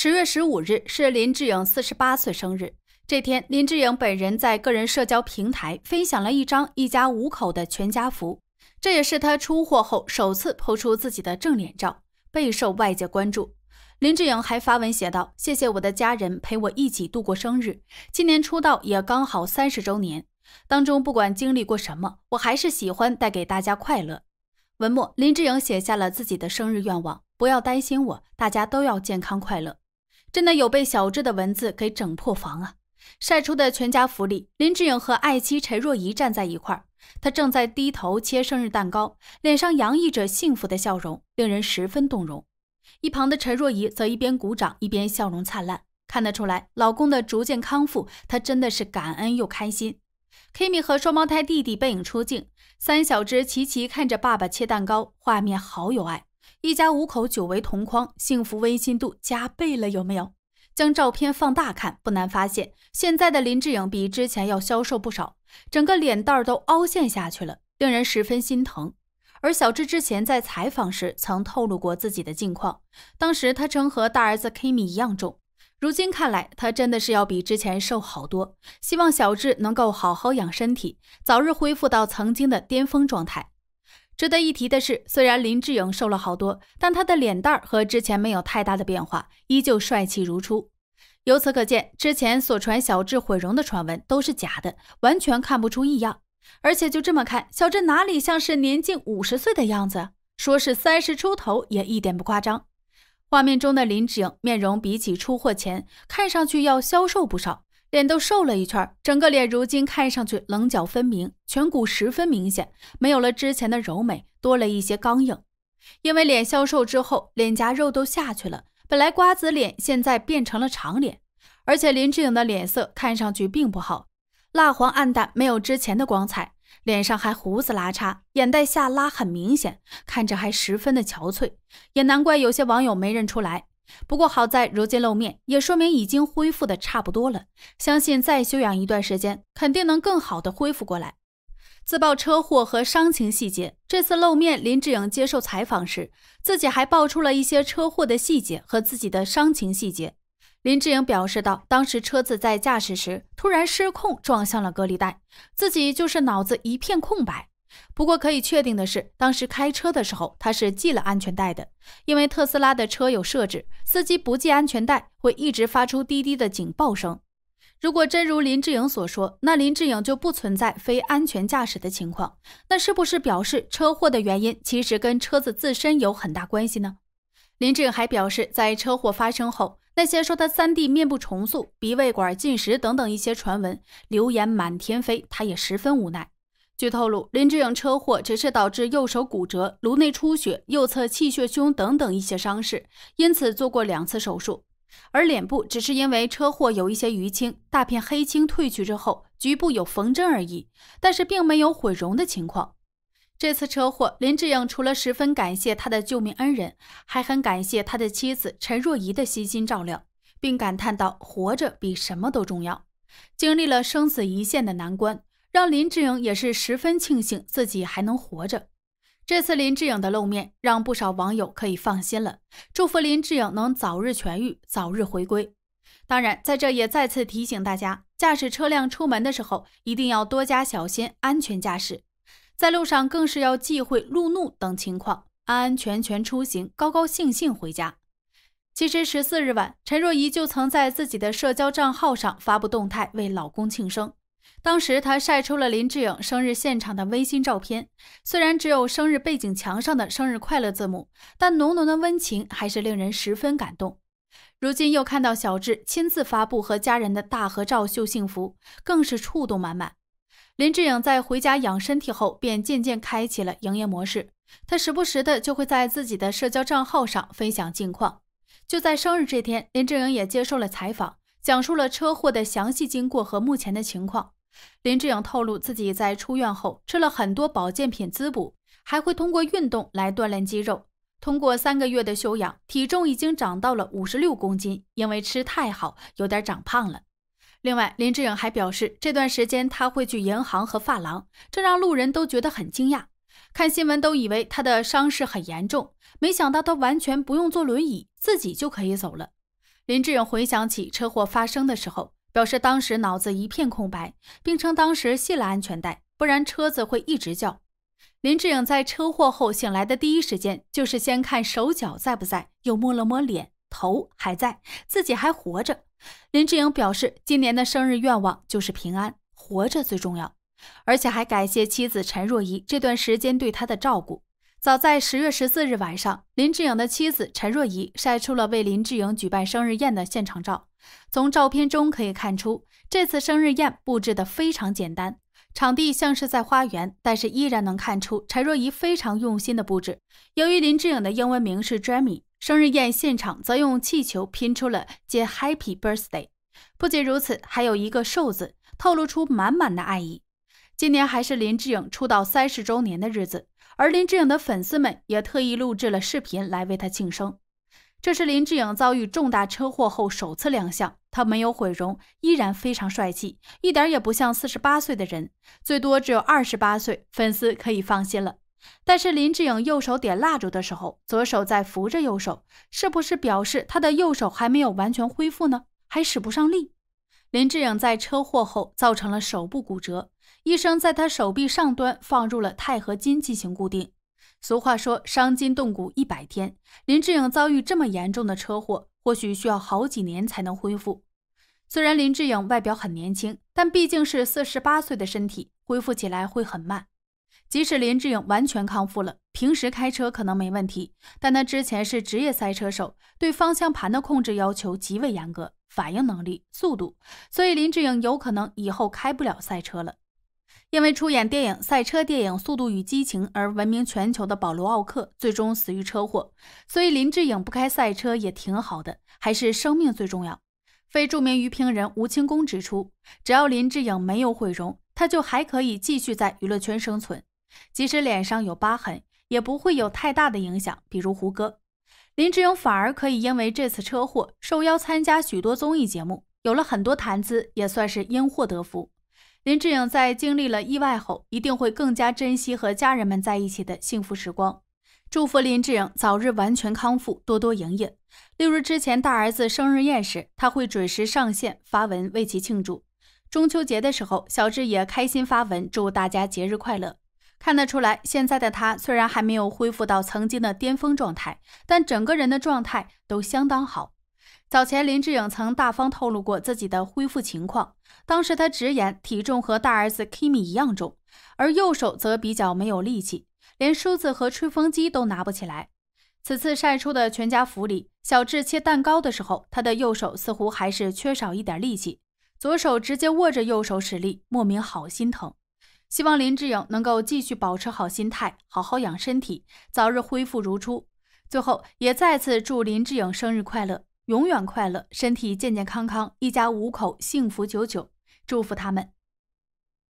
十月十五日是林志颖四十八岁生日，这天林志颖本人在个人社交平台分享了一张一家五口的全家福，这也是他出货后首次抛出自己的正脸照，备受外界关注。林志颖还发文写道：“谢谢我的家人陪我一起度过生日，今年出道也刚好三十周年，当中不管经历过什么，我还是喜欢带给大家快乐。”文末，林志颖写下了自己的生日愿望：“不要担心我，大家都要健康快乐。”真的有被小智的文字给整破防啊！晒出的全家福里，林志颖和爱妻陈若仪站在一块儿，他正在低头切生日蛋糕，脸上洋溢着幸福的笑容，令人十分动容。一旁的陈若仪则一边鼓掌，一边笑容灿烂，看得出来，老公的逐渐康复，她真的是感恩又开心。Kimi 和双胞胎弟弟背影出镜，三小只齐齐看着爸爸切蛋糕，画面好有爱。一家五口久违同框，幸福温馨度加倍了，有没有？将照片放大看，不难发现，现在的林志颖比之前要消瘦不少，整个脸蛋都凹陷下去了，令人十分心疼。而小志之前在采访时曾透露过自己的近况，当时他称和大儿子 Kimi 一样重，如今看来，他真的是要比之前瘦好多。希望小志能够好好养身体，早日恢复到曾经的巅峰状态。值得一提的是，虽然林志颖瘦了好多，但他的脸蛋和之前没有太大的变化，依旧帅气如初。由此可见，之前所传小志毁容的传闻都是假的，完全看不出异样。而且就这么看，小志哪里像是年近五十岁的样子？说是三十出头也一点不夸张。画面中的林志颖面容比起出货前，看上去要消瘦不少。脸都瘦了一圈，整个脸如今看上去棱角分明，颧骨十分明显，没有了之前的柔美，多了一些刚硬。因为脸消瘦之后，脸颊肉都下去了，本来瓜子脸现在变成了长脸，而且林志颖的脸色看上去并不好，蜡黄暗淡，没有之前的光彩，脸上还胡子拉碴，眼袋下拉很明显，看着还十分的憔悴，也难怪有些网友没认出来。不过好在如今露面，也说明已经恢复的差不多了。相信再休养一段时间，肯定能更好的恢复过来。自曝车祸和伤情细节，这次露面，林志颖接受采访时，自己还爆出了一些车祸的细节和自己的伤情细节。林志颖表示道，当时车子在驾驶时突然失控，撞向了隔离带，自己就是脑子一片空白。不过可以确定的是，当时开车的时候他是系了安全带的，因为特斯拉的车有设置，司机不系安全带会一直发出滴滴的警报声。如果真如林志颖所说，那林志颖就不存在非安全驾驶的情况，那是不是表示车祸的原因其实跟车子自身有很大关系呢？林志颖还表示，在车祸发生后，那些说他三弟面部重塑、鼻胃管进食等等一些传闻、流言满天飞，他也十分无奈。据透露，林志颖车祸只是导致右手骨折、颅内出血、右侧气血胸等等一些伤势，因此做过两次手术。而脸部只是因为车祸有一些淤青，大片黑青褪去之后，局部有缝针而已，但是并没有毁容的情况。这次车祸，林志颖除了十分感谢他的救命恩人，还很感谢他的妻子陈若仪的悉心照料，并感叹道：“活着比什么都重要。”经历了生死一线的难关。让林志颖也是十分庆幸自己还能活着。这次林志颖的露面让不少网友可以放心了，祝福林志颖能早日痊愈，早日回归。当然，在这也再次提醒大家，驾驶车辆出门的时候一定要多加小心，安全驾驶。在路上更是要忌讳路怒等情况，安安全全出行，高高兴兴回家。其实十四日晚，陈若仪就曾在自己的社交账号上发布动态，为老公庆生。当时他晒出了林志颖生日现场的温馨照片，虽然只有生日背景墙上的“生日快乐”字母，但浓浓的温情还是令人十分感动。如今又看到小志亲自发布和家人的大合照，秀幸福更是触动满满。林志颖在回家养身体后，便渐渐开启了营业模式，他时不时的就会在自己的社交账号上分享近况。就在生日这天，林志颖也接受了采访，讲述了车祸的详细经过和目前的情况。林志颖透露，自己在出院后吃了很多保健品滋补，还会通过运动来锻炼肌肉。通过三个月的修养，体重已经长到了五十六公斤，因为吃太好，有点长胖了。另外，林志颖还表示，这段时间他会去银行和发廊，这让路人都觉得很惊讶。看新闻都以为他的伤势很严重，没想到他完全不用坐轮椅，自己就可以走了。林志颖回想起车祸发生的时候。表示当时脑子一片空白，并称当时系了安全带，不然车子会一直叫。林志颖在车祸后醒来的第一时间就是先看手脚在不在，又摸了摸脸，头还在，自己还活着。林志颖表示，今年的生日愿望就是平安活着最重要，而且还感谢妻子陈若仪这段时间对他的照顾。早在十月十四日晚上，林志颖的妻子陈若仪晒出了为林志颖举办生日宴的现场照。从照片中可以看出，这次生日宴布置的非常简单，场地像是在花园，但是依然能看出陈若仪非常用心的布置。由于林志颖的英文名是 Jamie，生日宴现场则用气球拼出了“接 Happy Birthday”。不仅如此，还有一个寿字，透露出满满的爱意。今年还是林志颖出道三十周年的日子，而林志颖的粉丝们也特意录制了视频来为他庆生。这是林志颖遭遇重大车祸后首次亮相，他没有毁容，依然非常帅气，一点也不像四十八岁的人，最多只有二十八岁，粉丝可以放心了。但是林志颖右手点蜡烛的时候，左手在扶着右手，是不是表示他的右手还没有完全恢复呢？还使不上力？林志颖在车祸后造成了手部骨折，医生在他手臂上端放入了钛合金进行固定。俗话说“伤筋动骨一百天”，林志颖遭遇这么严重的车祸，或许需要好几年才能恢复。虽然林志颖外表很年轻，但毕竟是四十八岁的身体，恢复起来会很慢。即使林志颖完全康复了，平时开车可能没问题，但他之前是职业赛车手，对方向盘的控制要求极为严格。反应能力、速度，所以林志颖有可能以后开不了赛车了。因为出演电影《赛车电影速度与激情》而闻名全球的保罗·奥克，最终死于车祸。所以林志颖不开赛车也挺好的，还是生命最重要。非著名娱评人吴青功指出，只要林志颖没有毁容，他就还可以继续在娱乐圈生存，即使脸上有疤痕，也不会有太大的影响，比如胡歌。林志颖反而可以因为这次车祸受邀参加许多综艺节目，有了很多谈资，也算是因祸得福。林志颖在经历了意外后，一定会更加珍惜和家人们在一起的幸福时光。祝福林志颖早日完全康复，多多营业。例如之前大儿子生日宴时，他会准时上线发文为其庆祝；中秋节的时候，小志也开心发文祝大家节日快乐。看得出来，现在的他虽然还没有恢复到曾经的巅峰状态，但整个人的状态都相当好。早前林志颖曾大方透露过自己的恢复情况，当时他直言体重和大儿子 Kimi 一样重，而右手则比较没有力气，连梳子和吹风机都拿不起来。此次晒出的全家福里，小志切蛋糕的时候，他的右手似乎还是缺少一点力气，左手直接握着右手使力，莫名好心疼。希望林志颖能够继续保持好心态，好好养身体，早日恢复如初。最后，也再次祝林志颖生日快乐，永远快乐，身体健健康康，一家五口幸福久久，祝福他们。